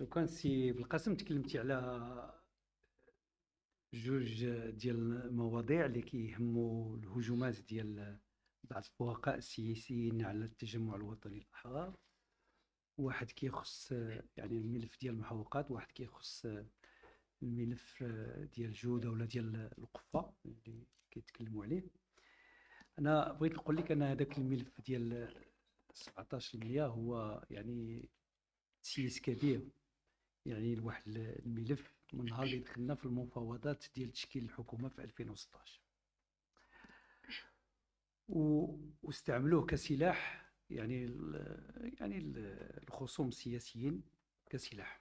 شو كان سي بالقاسم تكلمتي على جوج ديال المواضيع اللي كيهموا الهجومات ديال بعض الفرقاء السياسيين على التجمع الوطني الاحرار واحد كيخص يعني الملف ديال المحروقات واحد كيخص الملف ديال الجوده ولا ديال القفه اللي كيتكلموا عليه انا بغيت نقول لك ان هذاك الملف ديال 17 مليار هو يعني تسييس كبير يعني لواحد الملف من نهار اللي دخلنا في المفاوضات ديال تشكيل الحكومه في 2016 واستعملوه كسلاح يعني يعني الخصوم السياسيين كسلاح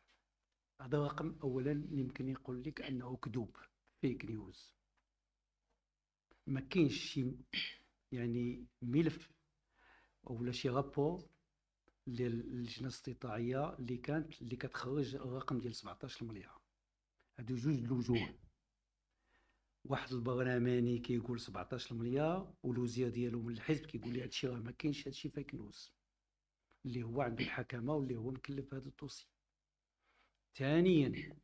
هذا رقم اولا يمكن يقول لك انه كذوب فيك نيوز ما كاينش شي يعني ملف ولا شي رابور للجنه الاستطاعيه اللي كانت اللي كتخرج الرقم ديال 17 مليار هادو جوج الوجوه واحد البرلماني كيقول 17 مليار والوزير ديالو من الحزب كيقول لي هادشي راه ما كاينش هادشي فيك نوز اللي هو عند الحكمه واللي هو مكلف هذا الدوسي ثانيا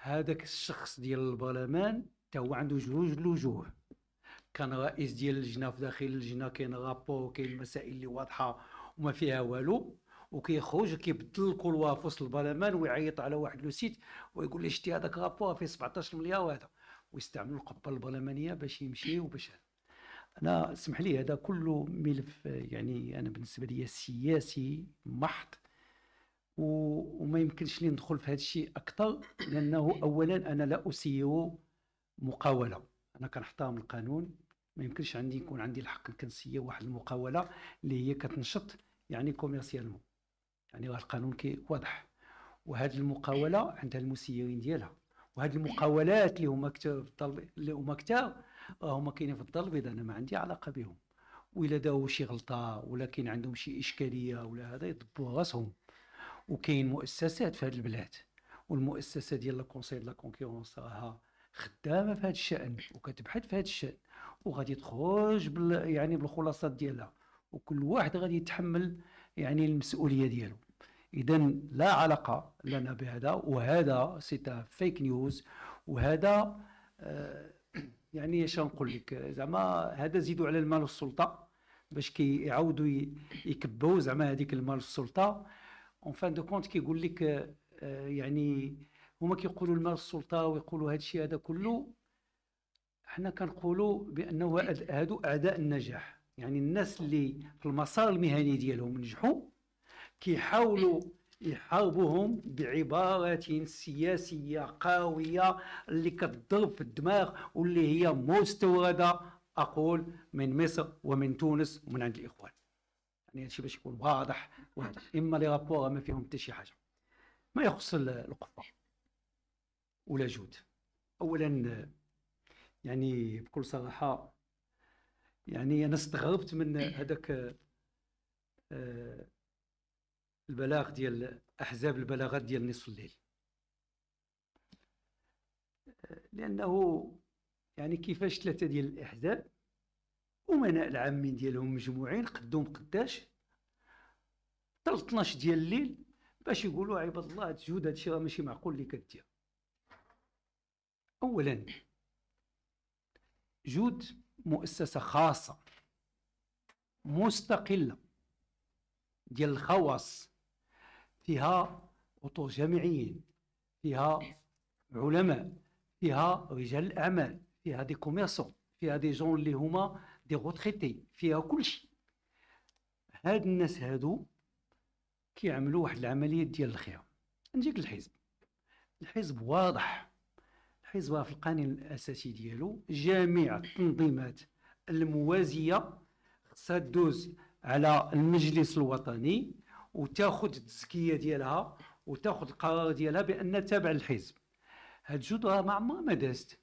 هذاك الشخص ديال البرلمان حتى هو عنده جوج الوجوه كان رئيس ديال اللجنه في داخل اللجنه كاين رابور كاين مسائل اللي واضحه وما فيها والو وكيخرج كيبدل الكولوار في وسط البرلمان ويعيط على واحد لو سيت ويقول لي شتي هذاك رابور فيه 17 مليار وهذا ويستعملوا القبه البرلمانيه باش يمشي وباش انا اسمح لي هذا كله ملف يعني انا بالنسبه لي سياسي محض وما يمكنش لي ندخل في هذا الشيء اكثر لانه اولا انا لا اسير مقاوله انا كنحترم القانون ما يمكنش عندي يكون عندي الحق الكنسيه واحد المقاوله اللي هي كتنشط يعني كوميرسيالمون يعني القانون كي واضح وهذه المقاوله عندها المسيرين ديالها وهذه المقاولات اللي هما كتاب الطلب اللي هما كتاب آه، هما كاينين في الدار البيضاء انا ما عندي علاقه بهم وإلا داو شي غلطه ولا كاين عندهم شي اشكاليه ولا هذا يضبوا راسهم وكاين مؤسسات في هذه البلاد والمؤسسه ديال لا كونسي لا كونكورونس راها خدامه في هذا الشان وكتبحث في هذا الشان وغادي تخرج بال يعني بالخلاصات ديالها وكل واحد غادي يتحمل يعني المسؤوليه ديالو اذا لا علاقه لنا بهذا وهذا سيتا فيك نيوز وهذا آه، يعني اش نقول لك زعما هذا زيدوا على المال والسلطه باش كيعاودوا يكبوا زعما هذيك المال والسلطه اون فان دو كونت كيقول لك آه، يعني هما كيقولوا المال والسلطه ويقولوا هذا الشيء هذا كله حنا كنقولوا بانه إيه؟ هادو اعداء النجاح يعني الناس اللي في المسار المهني ديالهم نجحوا كيحاولوا إيه. يحاربوهم بعبارات سياسية قوية اللي كتضرب في الدماغ واللي هي مستوردة أقول من مصر ومن تونس ومن عند الإخوان يعني هادشي باش يكون واضح واضح إما لي رابور ما فيهم حتى شي حاجة ما يخص القفة ولا جود أولا يعني بكل صراحه يعني انا استغربت من هذاك آه، البلاغ ديال احزاب البلاغات ديال نصف الليل لانه يعني كيفاش ثلاثه ديال الاحزاب امناء العامين ديالهم مجموعين قدوم قداش تل 12 ديال الليل باش يقولوا عباد الله تجود هادشي راه ماشي معقول اللي كدير اولا جود مؤسسة خاصة مستقلة ديال الخواص فيها أطر جامعيين فيها علماء فيها رجال الأعمال فيها دي كوميرسون فيها دي جون اللي هما دي غوتخيتي فيها كل شيء هاد الناس هادو كيعملوا واحد العملية ديال الخير نجيك الحزب الحزب واضح حزبها في القانون الاساسي ديالو جميع التنظيمات الموازيه خصها تدوز على المجلس الوطني وتاخذ التزكيه ديالها وتاخذ القرار ديالها بان تابع للحزب هاد الجهد راه ما عمرها ما دازت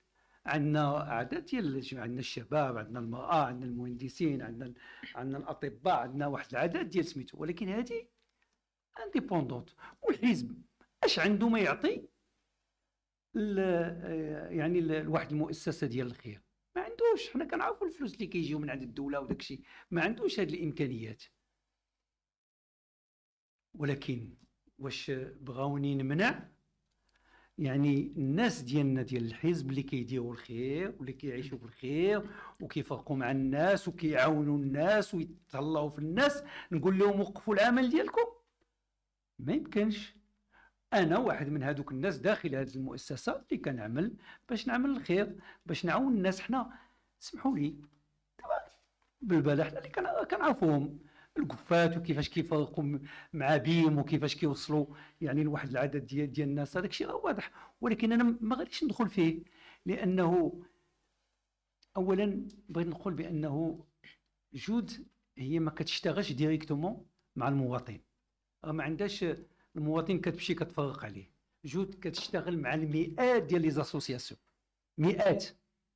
عندنا عدد ديال عندنا الشباب عندنا المراه عندنا المهندسين عندنا عندنا الاطباء عندنا واحد العدد ديال سميتو ولكن هذه انديبوندونت والحزب اش عنده ما يعطي آه، يعني لواحد المؤسسه ديال الخير ما عندوش حنا كنعرفوا الفلوس اللي كيجيو من عند الدوله وداك الشيء ما عندوش هذه الامكانيات ولكن واش بغاوني نمنع يعني الناس ديالنا ديال الحزب اللي كيديروا الخير واللي كيعيشوا بالخير وكيفرقوا مع الناس وكيعاونوا الناس ويتهلاو في الناس نقول لهم وقفوا العمل ديالكم ما يمكنش انا واحد من هذوك الناس داخل هذه المؤسسه اللي كنعمل باش نعمل الخير باش نعاون الناس حنا سمحوا لي بالبلا حنا اللي كنعرفوهم الكفات وكيفاش كيفرقوا مع بيم وكيفاش كيوصلوا يعني لواحد العدد ديال ديال الناس هذاك الشيء واضح ولكن انا ما غاديش ندخل فيه لانه اولا بغيت نقول بانه جود هي ما كتشتغلش ديريكتومون مع المواطن ما عندهاش المواطن كتمشي كتفرق عليه جود كتشتغل مع المئات ديال لي زاسوسياسيون مئات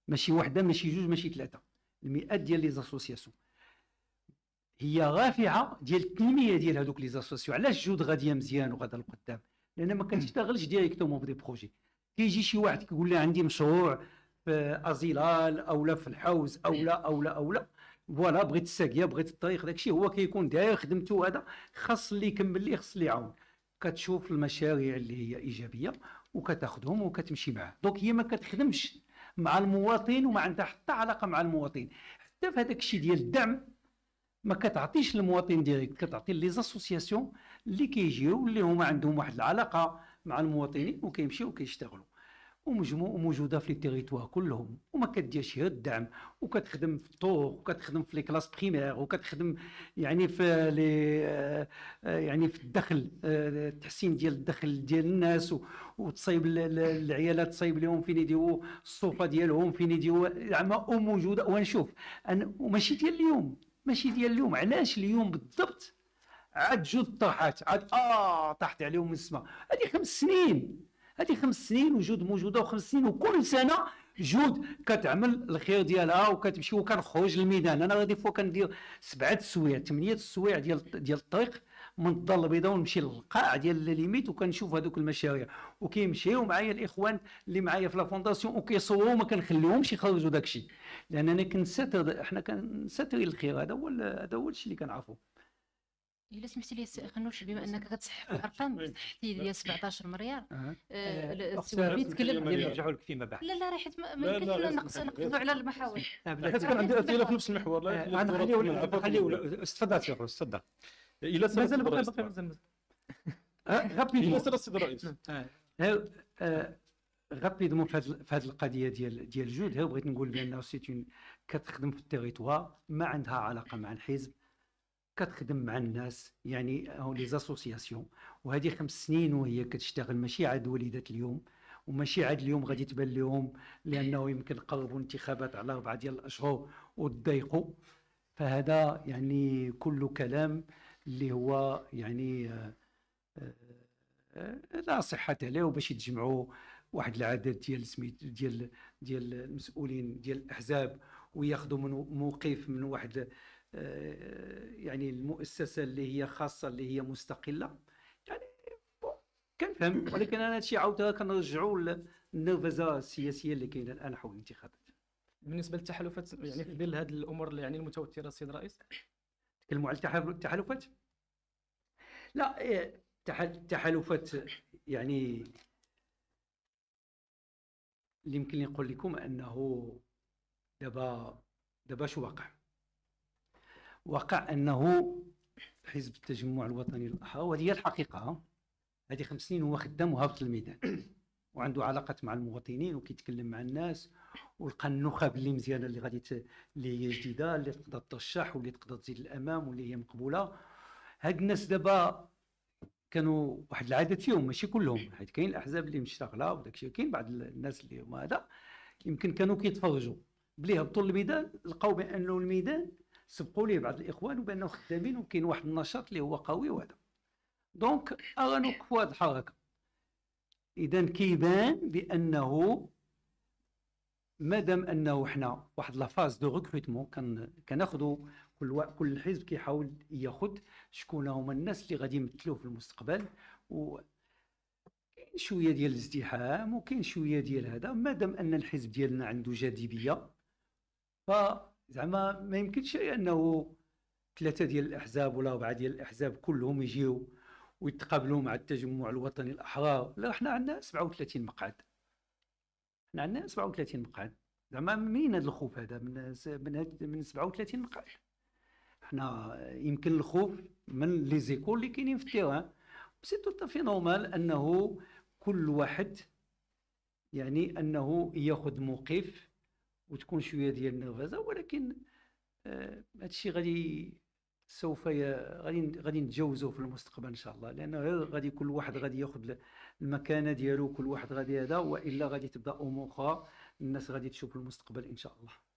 ماشي وحده ماشي جوج ماشي ثلاثه المئات ديال لي زاسوسياسيون هي رافعه ديال التنميه ديال هذوك لي زاسوسياسيون علاش جود غاديه مزيان وغادا القدام لان ما كتشتغلش ديريكتومون بدي بروجي كيجي شي واحد كيقول لي عندي مشروع في ازيلال او لا في الحوز او لا او لا او لا فوالا بغيت الساقيه بغيت الطريق داكشي هو كيكون داير خدمته هذا خاص اللي يكمل ليه خاص اللي يعاون كتشوف المشاريع اللي هي ايجابيه وكتاخذهم وكتمشي معاه دونك هي ما كتخدمش مع المواطن وما عندها حتى علاقه مع المواطن حتى في هذاك الشيء ديال الدعم ما كتعطيش المواطن ديريكت كتعطي لي زاسوسياسيون اللي كيجيو اللي هما عندهم واحد العلاقه مع المواطنين وكيمشيو وكيشتغلوا وموجوده في لي تيريتوار كلهم وما كديرش غير الدعم وكتخدم في الطوق وكتخدم في لي كلاس بريمير وكتخدم يعني في لي آه، يعني في الدخل التحسين آه، ديال الدخل ديال الناس وتصايب العيالات تصايب لهم فين يديروا الصوفه ديالهم فين يديروا زعما موجوده ونشوف وماشي ديال اليوم ماشي ديال اليوم علاش اليوم بالضبط عاد جوج طاحات عاد اه طاحت عليهم من السماء هذه خمس سنين هذه خمس سنين وجود موجوده وخمس سنين وكل سنه جود كتعمل الخير ديالها وكتمشي وكنخرج للميدان انا غادي فوا كندير سبعه السوايع ثمانيه السوايع ديال ديال الطريق من الدار البيضاء ونمشي للقاع ديال ليميت وكنشوف هذوك المشاريع وكيمشيو معايا الاخوان اللي معايا في لا فونداسيون وكيصوروا وما كنخليهمش يخرجوا داك الشيء لان انا كنساتر حنا كنساتر الخير هذا هو هذا هو الشيء اللي كنعرفوه الا سمحتي لي سي خنوش بما انك كتصحح آه، الارقام صححتي لي 17 مليار السؤال يتكلم تكلم نرجعوا لك فيما بعد لا لا راه حيت ما يمكنش نقص نقصوا على المحاور حيت آه، كان عندي اسئله في نفس المحور استفدت يا خويا استفدت تفضل الا مازال باقي باقي مازال غابيدمون سير السيد الرئيس غابيدمون في هذه القضيه ديال ديال الجهد بغيت نقول بانه سيتون كتخدم في التيريتوار ما عندها علاقه مع الحزب كتخدم مع الناس يعني لي زاسوسياسيون وهذه خمس سنين وهي كتشتغل ماشي عاد وليدات اليوم وماشي عاد اليوم غادي تبان لهم لانه يمكن قربوا انتخابات على اربعه ديال الاشهر وتضيقوا فهذا يعني كل كلام اللي هو يعني آه، آه، لا صحة له باش يتجمعوا واحد العدد ديال سميت ديال ديال المسؤولين ديال الاحزاب وياخذوا من موقف من واحد آه، يعني المؤسسه اللي هي خاصه اللي هي مستقله يعني كنفهم ولكن انا هادشي عاوتاني كنرجعوا للنرفزه السياسيه اللي كاينه الان حول الانتخابات بالنسبه للتحالفات يعني في ظل هذه الامور اللي يعني المتوتره السيد الرئيس تكلموا على التحالفات لا إيه، التحالفات يعني اللي يمكن نقول لكم انه دابا دابا شو واقع وقع انه حزب التجمع الوطني الاحرى وهذه هي الحقيقه هذه خمس سنين هو خدام وهابط الميدان وعنده علاقات مع المواطنين وكيتكلم مع الناس ولقى النخب اللي مزيانه اللي غادي ت... اللي هي جديده اللي تقدر ترشح واللي تقدر تزيد الامام واللي هي مقبوله هاد الناس دابا كانوا واحد العدد فيهم ماشي كلهم حيت كاين الاحزاب اللي مشتغله وداك الشيء كاين بعض الناس اللي هما هذا يمكن كانوا كيتفرجوا بلي هبطوا الميدان لقاو بانه الميدان سبقوا لي بعض الاخوان وبانه خدامين وكاين واحد النشاط اللي هو قوي وهذا دونك اغانوك واضحه هكا اذا كيبان بانه مادام انه حنا واحد لافاز دو ريكروتمون كان كناخذوا كل و... كل حزب كيحاول ياخذ شكون هما الناس اللي غادي يمثلوه في المستقبل و كاين شويه ديال الازدحام وكاين شويه ديال هذا مادام ان الحزب ديالنا عنده جاذبيه ف زعما ما يمكنش انه ثلاثه ديال الاحزاب ولا اربعه ديال الاحزاب كلهم يجيو ويتقابلوا مع التجمع الوطني الاحرار لا حنا عندنا 37 مقعد حنا عندنا 37 مقعد زعما منين هذا الخوف هذا من من من 37 مقعد حنا يمكن الخوف من لي زيكول اللي كاينين في التيران سي تو في نورمال انه كل واحد يعني انه ياخذ موقف وتكون شويه ديال النرفزه ولكن آه، هادشي غادي سوف غادي غادي نتجاوزوه في المستقبل ان شاء الله لان غير غادي كل واحد غادي ياخذ المكانه ديالو كل واحد غادي هذا والا غادي تبدا امور اخرى الناس غادي تشوف المستقبل ان شاء الله